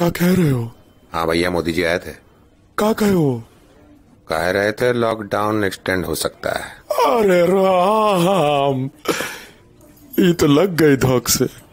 का कह रहे हो हाँ भैया मोदी जी आए थे का कहे हो कह रहे थे लॉकडाउन एक्सटेंड हो सकता है अरे राम ये तो लग गई धोख से